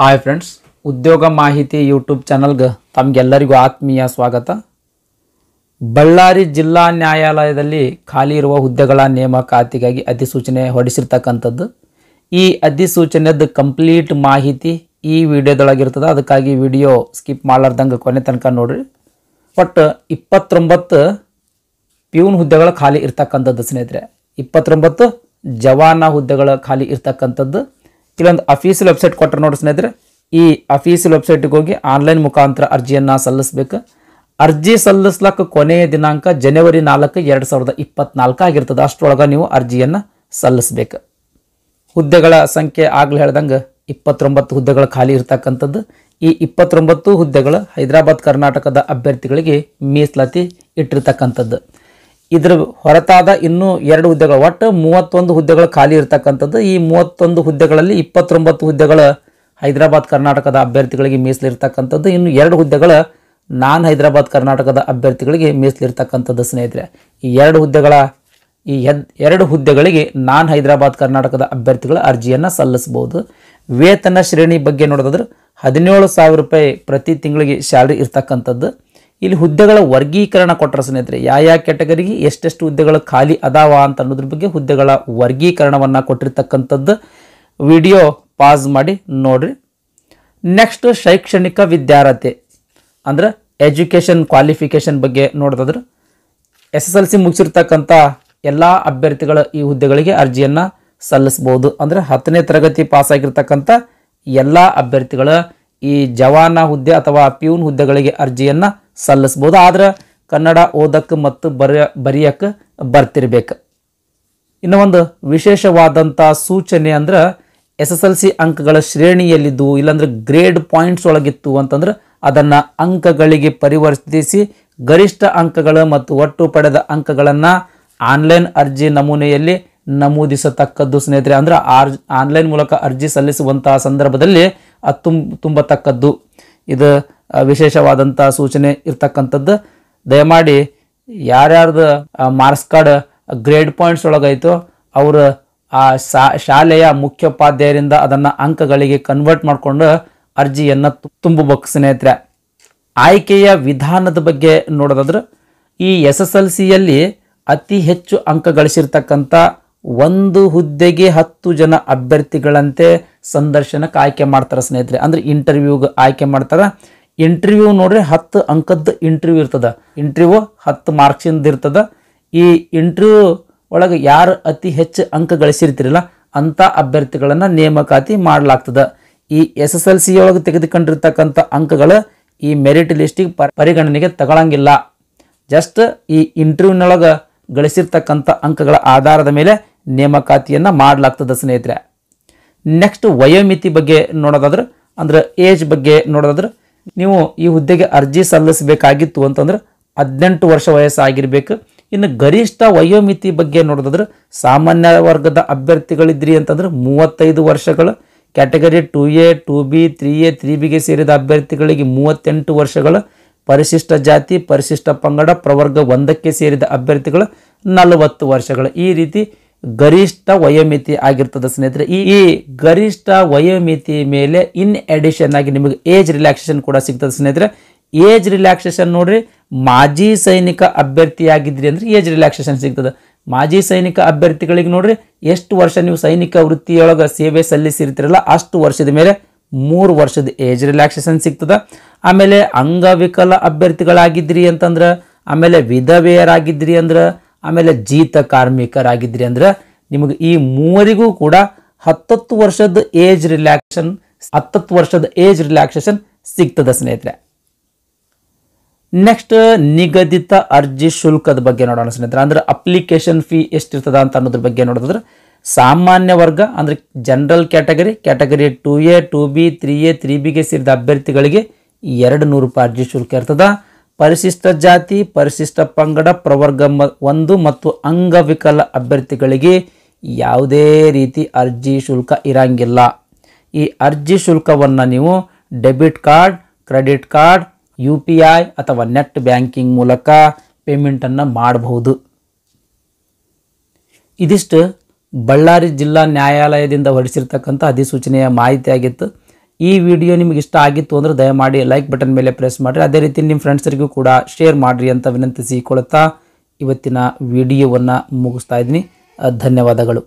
hi friends ಉದ್ಯೋಗ ಮಾಹಿತಿ YouTube ಚಾನಲ್ಗೆ ತಮಗೆಲ್ಲರಿಗೂ ಆತ್ಮೀಯ ಸ್ವಾಗತ ಬಳ್ಳಾರಿ ಜಿಲ್ಲಾ ನ್ಯಾಯಾಲಯದಲ್ಲಿ ಖಾಲಿ ಇರುವ ಹುದ್ದೆಗಳ ನೇಮಕಾತಿಗಾಗಿ ಅಧಿಸೂಚನೆ ಹೊರಡಿಸಿರ್ತಕ್ಕಂಥದ್ದು ಈ ಅಧಿಸೂಚನೆಯದ್ದು ಕಂಪ್ಲೀಟ್ ಮಾಹಿತಿ ಈ ವಿಡಿಯೋದೊಳಗಿರ್ತದೆ ಅದಕ್ಕಾಗಿ ವಿಡಿಯೋ ಸ್ಕಿಪ್ ಮಾಡಲಾರ್ದಂಗೆ ಕೊನೆ ತನಕ ನೋಡ್ರಿ ಒಟ್ಟು ಇಪ್ಪತ್ತೊಂಬತ್ತು ಪ್ಯೂನ್ ಹುದ್ದೆಗಳು ಖಾಲಿ ಇರ್ತಕ್ಕಂಥದ್ದು ಸ್ನೇಹಿತರೆ ಇಪ್ಪತ್ತೊಂಬತ್ತು ಜವಾನ ಹುದ್ದೆಗಳ ಖಾಲಿ ಇರ್ತಕ್ಕಂಥದ್ದು ಇಲ್ಲೊಂದು ಅಫೀಸಿಯಲ್ ವೆಬ್ಸೈಟ್ ಕೊಟ್ಟರೆ ನೋಡಿ ಸ್ನೇಹಿತರೆ ಈ ಅಫೀಸಿಯಲ್ ವೆಬ್ಸೈಟ್ಗೆ ಹೋಗಿ ಆನ್ಲೈನ್ ಮುಖಾಂತರ ಅರ್ಜಿಯನ್ನು ಸಲ್ಲಿಸಬೇಕು ಅರ್ಜಿ ಸಲ್ಲಿಸ್ಲಕ್ಕ ಕೊನೆಯ ದಿನಾಂಕ ಜನವರಿ ನಾಲ್ಕು ಎರಡು ಸಾವಿರದ ಇಪ್ಪತ್ನಾಲ್ಕು ಆಗಿರ್ತದೆ ಅಷ್ಟರೊಳಗೆ ನೀವು ಅರ್ಜಿಯನ್ನು ಸಲ್ಲಿಸಬೇಕು ಹುದ್ದೆಗಳ ಸಂಖ್ಯೆ ಆಗಲೇ ಹೇಳ್ದಂಗೆ ಇಪ್ಪತ್ತೊಂಬತ್ತು ಹುದ್ದೆಗಳು ಖಾಲಿ ಇರ್ತಕ್ಕಂಥದ್ದು ಈ ಇಪ್ಪತ್ತೊಂಬತ್ತು ಹುದ್ದೆಗಳು ಹೈದರಾಬಾದ್ ಕರ್ನಾಟಕದ ಅಭ್ಯರ್ಥಿಗಳಿಗೆ ಮೀಸಲಾತಿ ಇಟ್ಟಿರ್ತಕ್ಕಂಥದ್ದು ಇದ್ರ ಹೊರತಾದ ಇನ್ನೂ ಎರಡು ಹುದ್ದೆಗಳು ಒಟ್ಟು ಮೂವತ್ತೊಂದು ಹುದ್ದೆಗಳು ಖಾಲಿ ಇರತಕ್ಕಂಥದ್ದು ಈ ಮೂವತ್ತೊಂದು ಹುದ್ದೆಗಳಲ್ಲಿ ಇಪ್ಪತ್ತೊಂಬತ್ತು ಹುದ್ದೆಗಳು ಹೈದರಾಬಾದ್ ಕರ್ನಾಟಕದ ಅಭ್ಯರ್ಥಿಗಳಿಗೆ ಮೀಸಲಿರ್ತಕ್ಕಂಥದ್ದು ಇನ್ನು ಎರಡು ಹುದ್ದೆಗಳು ನಾನ್ ಹೈದರಾಬಾದ್ ಕರ್ನಾಟಕದ ಅಭ್ಯರ್ಥಿಗಳಿಗೆ ಮೀಸಲಿರ್ತಕ್ಕಂಥದ್ದು ಸ್ನೇಹಿತರೆ ಈ ಎರಡು ಹುದ್ದೆಗಳ ಈ ಎರಡು ಹುದ್ದೆಗಳಿಗೆ ನಾನ್ ಹೈದರಾಬಾದ್ ಕರ್ನಾಟಕದ ಅಭ್ಯರ್ಥಿಗಳ ಅರ್ಜಿಯನ್ನು ಸಲ್ಲಿಸಬಹುದು ವೇತನ ಶ್ರೇಣಿ ಬಗ್ಗೆ ನೋಡೋದಾದ್ರೆ ಹದಿನೇಳು ಸಾವಿರ ರೂಪಾಯಿ ಪ್ರತಿ ತಿಂಗಳಿಗೆ ಸ್ಯಾಲ್ರಿ ಇರ್ತಕ್ಕಂಥದ್ದು ಇಲ್ಲಿ ಹುದ್ದೆಗಳ ವರ್ಗೀಕರಣ ಕೊಟ್ಟರೆ ಸ್ನೇಹಿತರೆ ಯಾವ ಯಾವ ಕ್ಯಾಟಗರಿಗೆ ಎಷ್ಟೆಷ್ಟು ಹುದ್ದೆಗಳು ಖಾಲಿ ಅದಾವ ಅಂತ ಅನ್ನೋದ್ರ ಬಗ್ಗೆ ಹುದ್ದೆಗಳ ವರ್ಗೀಕರಣವನ್ನು ಕೊಟ್ಟಿರ್ತಕ್ಕಂಥದ್ದು ವಿಡಿಯೋ ಪಾಸ್ ಮಾಡಿ ನೋಡ್ರಿ ನೆಕ್ಸ್ಟ್ ಶೈಕ್ಷಣಿಕ ವಿದ್ಯಾರ್ಹತೆ ಅಂದರೆ ಎಜುಕೇಷನ್ ಕ್ವಾಲಿಫಿಕೇಷನ್ ಬಗ್ಗೆ ನೋಡೋದಾದ್ರೆ ಎಸ್ ಎಸ್ ಎಲ್ ಸಿ ಮುಗಿಸಿರ್ತಕ್ಕಂಥ ಎಲ್ಲ ಅಭ್ಯರ್ಥಿಗಳ ಈ ಹುದ್ದೆಗಳಿಗೆ ಅರ್ಜಿಯನ್ನು ಸಲ್ಲಿಸ್ಬೋದು ಅಂದರೆ ಹತ್ತನೇ ತರಗತಿ ಪಾಸಾಗಿರ್ತಕ್ಕಂಥ ಎಲ್ಲ ಅಭ್ಯರ್ಥಿಗಳ ಈ ಜವಾನ ಹುದ್ದೆ ಅಥವಾ ಪ್ಯೂನ್ ಹುದ್ದೆಗಳಿಗೆ ಅರ್ಜಿಯನ್ನು ಸಲ್ಲಿಸ್ಬೋದು ಆದ್ರೆ ಕನ್ನಡ ಓದಕ್ಕೆ ಮತ್ತು ಬರ ಬರೆಯಕ್ಕೆ ಬರ್ತಿರ್ಬೇಕು ಇನ್ನು ಒಂದು ವಿಶೇಷವಾದಂಥ ಸೂಚನೆ ಅಂದ್ರೆ ಎಸ್ ಎಸ್ ಎಲ್ ಸಿ ಅಂಕಗಳ ಶ್ರೇಣಿಯಲ್ಲಿದ್ದು ಇಲ್ಲಾಂದ್ರೆ ಗ್ರೇಡ್ ಪಾಯಿಂಟ್ಸ್ ಒಳಗಿತ್ತು ಅಂತಂದ್ರೆ ಅದನ್ನು ಅಂಕಗಳಿಗೆ ಪರಿವರ್ತಿಸಿ ಗರಿಷ್ಠ ಅಂಕಗಳು ಮತ್ತು ಒಟ್ಟು ಪಡೆದ ಅಂಕಗಳನ್ನು ಆನ್ಲೈನ್ ಅರ್ಜಿ ನಮೂನೆಯಲ್ಲಿ ನಮೂದಿಸತಕ್ಕದ್ದು ಸ್ನೇಹಿತರೆ ಅಂದ್ರೆ ಆರ್ ಆನ್ಲೈನ್ ಮೂಲಕ ಅರ್ಜಿ ಸಲ್ಲಿಸುವಂತಹ ಸಂದರ್ಭದಲ್ಲಿ ಅದು ತುಂಬ ತುಂಬತಕ್ಕದ್ದು ಇದು ವಿಶೇಷವಾದಂಥ ಸೂಚನೆ ಇರ್ತಕ್ಕಂಥದ್ದು ದಯಮಾಡಿ ಯಾರ್ಯಾರ್ದು ಮಾರ್ಕ್ಸ್ ಕಾರ್ಡ್ ಗ್ರೇಡ್ ಪಾಯಿಂಟ್ಸ್ ಒಳಗಾಯ್ತು ಅವರು ಆ ಶಾ ಶಾಲೆಯ ಮುಖ್ಯೋಪಾಧ್ಯಾಯರಿಂದ ಅದನ್ನು ಅಂಕಗಳಿಗೆ ಕನ್ವರ್ಟ್ ಮಾಡಿಕೊಂಡು ಅರ್ಜಿಯನ್ನು ತುಂಬಬೇಕು ಸ್ನೇಹಿತರೆ ಆಯ್ಕೆಯ ವಿಧಾನದ ಬಗ್ಗೆ ನೋಡೋದಾದ್ರೆ ಈ ಎಸ್ ಎಸ್ ಎಲ್ ಸಿಯಲ್ಲಿ ಅತಿ ಹೆಚ್ಚು ಅಂಕ ಗಳಿಸಿರ್ತಕ್ಕಂಥ ಒಂದು ಹುದ್ದೆಗೆ ಹತ್ತು ಜನ ಅಭ್ಯರ್ಥಿಗಳಂತೆ ಸಂದರ್ಶನಕ್ಕೆ ಆಯ್ಕೆ ಮಾಡ್ತಾರೆ ಸ್ನೇಹಿತರೆ ಅಂದರೆ ಇಂಟರ್ವ್ಯೂಗೆ ಆಯ್ಕೆ ಮಾಡ್ತಾರೆ ಇಂಟರ್ವ್ಯೂ ನೋಡ್ರಿ ಹತ್ತು ಅಂಕದ ಇಂಟರ್ವ್ಯೂ ಇರ್ತದ ಇಂಟರ್ವ್ಯೂ ಹತ್ತು ಮಾರ್ಕ್ಸಿಂದ ಇರ್ತದ ಈ ಇಂಟರ್ವ್ಯೂ ಒಳಗೆ ಯಾರು ಅತಿ ಹೆಚ್ಚು ಅಂಕ ಗಳಿಸಿರ್ತಿರಲ್ಲ ಅಂತ ಅಭ್ಯರ್ಥಿಗಳನ್ನು ನೇಮಕಾತಿ ಮಾಡಲಾಗ್ತದ ಈ ಎಸ್ ಎಸ್ ಎಲ್ ಸಿ ಒಳಗೆ ತೆಗೆದುಕೊಂಡಿರ್ತಕ್ಕಂಥ ಅಂಕಗಳು ಈ ಮೆರಿಟ್ ಲಿಸ್ಟಿಗೆ ಪರಿಗಣನೆಗೆ ತಗೊಳಂಗಿಲ್ಲ ಜಸ್ಟ್ ಈ ಇಂಟರ್ವ್ಯೂನೊಳಗೆ ಗಳಿಸಿರ್ತಕ್ಕಂಥ ಅಂಕಗಳ ಆಧಾರದ ಮೇಲೆ ನೇಮಕಾತಿಯನ್ನು ಮಾಡಲಾಗ್ತದೆ ಸ್ನೇಹಿತರೆ ನೆಕ್ಸ್ಟ್ ವಯೋಮಿತಿ ಬಗ್ಗೆ ನೋಡೋದಾದ್ರೆ ಅಂದ್ರೆ ಏಜ್ ಬಗ್ಗೆ ನೋಡೋದಾದ್ರೆ ನೀವು ಈ ಹುದ್ದೆಗೆ ಅರ್ಜಿ ಸಲ್ಲಿಸಬೇಕಾಗಿತ್ತು ಅಂತಂದ್ರೆ ಹದಿನೆಂಟು ವರ್ಷ ವಯಸ್ಸಾಗಿರಬೇಕು ಇನ್ನು ಗರಿಷ್ಠ ವಯೋಮಿತಿ ಬಗ್ಗೆ ನೋಡೋದಾದ್ರೆ ಸಾಮಾನ್ಯ ವರ್ಗದ ಅಭ್ಯರ್ಥಿಗಳಿದ್ರಿ ಅಂತಂದ್ರೆ ಮೂವತ್ತೈದು ವರ್ಷಗಳು category two A two B three A three ಬಿಗೆ ಸೇರಿದ ಅಭ್ಯರ್ಥಿಗಳಿಗೆ ಮೂವತ್ತೆಂಟು ವರ್ಷಗಳು ಪರಿಶಿಷ್ಟ ಜಾತಿ ಪರಿಶಿಷ್ಟ ಪಂಗಡ ಪ್ರವರ್ಗ ಒಂದಕ್ಕೆ ಸೇರಿದ ಅಭ್ಯರ್ಥಿಗಳು ನಲವತ್ತು ವರ್ಷಗಳು ಈ ರೀತಿ ಗರಿಷ್ಠ ವಯೋಮಿತಿ ಆಗಿರ್ತದೆ ಸ್ನೇಹಿತರೆ ಈ ಗರಿಷ್ಠ ವಯೋಮಿತಿ ಮೇಲೆ ಇನ್ ಅಡಿಷನ್ ಆಗಿ ನಿಮಗೆ ಏಜ್ ರಿಲ್ಯಾಕ್ಸೇಷನ್ ಕೂಡ ಸಿಗ್ತದೆ ಸ್ನೇಹಿತರೆ ಏಜ್ ರಿಲ್ಯಾಕ್ಸೇಷನ್ ನೋಡ್ರಿ ಮಾಜಿ ಸೈನಿಕ ಅಭ್ಯರ್ಥಿಯಾಗಿದ್ರಿ ಅಂದ್ರೆ ಏಜ್ ರಿಲ್ಯಾಕ್ಸೇಷನ್ ಸಿಗ್ತದೆ ಮಾಜಿ ಸೈನಿಕ ಅಭ್ಯರ್ಥಿಗಳಿಗೆ ನೋಡ್ರಿ ಎಷ್ಟು ವರ್ಷ ನೀವು ಸೈನಿಕ ವೃತ್ತಿಯೊಳಗೆ ಸೇವೆ ಸಲ್ಲಿಸಿರ್ತೀರಲ್ಲ ಅಷ್ಟು ವರ್ಷದ ಮೇಲೆ ಮೂರು ವರ್ಷದ ಏಜ್ ರಿಲ್ಯಾಕ್ಸೇಷನ್ ಸಿಗ್ತದೆ ಆಮೇಲೆ ಅಂಗವಿಕಲ ಅಭ್ಯರ್ಥಿಗಳಾಗಿದ್ರಿ ಅಂತಂದ್ರೆ ಆಮೇಲೆ ವಿಧವೆಯರಾಗಿದ್ರಿ ಅಂದ್ರೆ ಆಮೇಲೆ ಜೀತ ಕಾರ್ಮಿಕರಾಗಿದ್ರಿ ಅಂದ್ರೆ ನಿಮಗೆ ಈ ಮೂವರಿಗೂ ಕೂಡ ಹತ್ತತ್ತು ವರ್ಷದ ಏಜ್ ರಿಲ್ಯಾಕ್ಸೇಷನ್ ಹತ್ತತ್ತು ವರ್ಷದ ಏಜ್ ರಿಲ್ಯಾಕ್ಸೇಷನ್ ಸಿಗ್ತದೆ ಸ್ನೇಹಿತರೆ ನೆಕ್ಸ್ಟ್ ನಿಗದಿತ ಅರ್ಜಿ ಶುಲ್ಕದ ಬಗ್ಗೆ ನೋಡೋಣ ಸ್ನೇಹಿತರೆ ಅಂದ್ರೆ ಅಪ್ಲಿಕೇಶನ್ ಫೀ ಎಷ್ಟಿರ್ತದ ಅಂತ ಅನ್ನೋದ್ರ ಬಗ್ಗೆ ನೋಡಿದ್ರೆ ಸಾಮಾನ್ಯ ವರ್ಗ ಅಂದ್ರೆ general category category two A two B three A three ಬಿಗೆ ಸೇರಿದ ಅಭ್ಯರ್ಥಿಗಳಿಗೆ ಎರಡು ನೂರು ರೂಪಾಯಿ ಅರ್ಜಿ ಶುಲ್ಕ ಇರ್ತದೆ ಪರಿಶಿಷ್ಟ ಜಾತಿ ಪರಿಶಿಷ್ಟ ಪಂಗಡ ಪ್ರವರ್ಗ ಒಂದು ಮತ್ತು ಅಂಗವಿಕಲ ಅಭ್ಯರ್ಥಿಗಳಿಗೆ ಯಾವುದೇ ರೀತಿ ಅರ್ಜಿ ಶುಲ್ಕ ಇರಂಗಿಲ್ಲ ಈ ಅರ್ಜಿ ಶುಲ್ಕವನ್ನು ನೀವು debit card credit card U P I ಅಥವಾ ನೆಟ್ ಬ್ಯಾಂಕಿಂಗ್ ಮೂಲಕ ಪೇಮೆಂಟನ್ನು ಮಾಡಬಹುದು ಇದಿಷ್ಟು ಬಳ್ಳಾರಿ ಜಿಲ್ಲಾ ನ್ಯಾಯಾಲಯದಿಂದ ಹೊರಡಿಸಿರ್ತಕ್ಕಂಥ ಅಧಿಸೂಚನೆಯ ಮಾಹಿತಿಯಾಗಿತ್ತು ಈ ವಿಡಿಯೋ ನಿಮಗೆ ಇಷ್ಟ ಆಗಿತ್ತು ಅಂದರೆ ದಯಮಾಡಿ ಲೈಕ್ ಬಟನ್ ಮೇಲೆ ಪ್ರೆಸ್ ಮಾಡಿರಿ ಅದೇ ರೀತಿ ನಿಮ್ಮ ಫ್ರೆಂಡ್ಸರಿಗೂ ಕೂಡ ಶೇರ್ ಮಾಡಿರಿ ಅಂತ ವಿನಂತಿಸಿಕೊಳ್ಳುತ್ತಾ ಇವತ್ತಿನ ವಿಡಿಯೋವನ್ನು ಮುಗಿಸ್ತಾ ಇದ್ದೀನಿ ಧನ್ಯವಾದಗಳು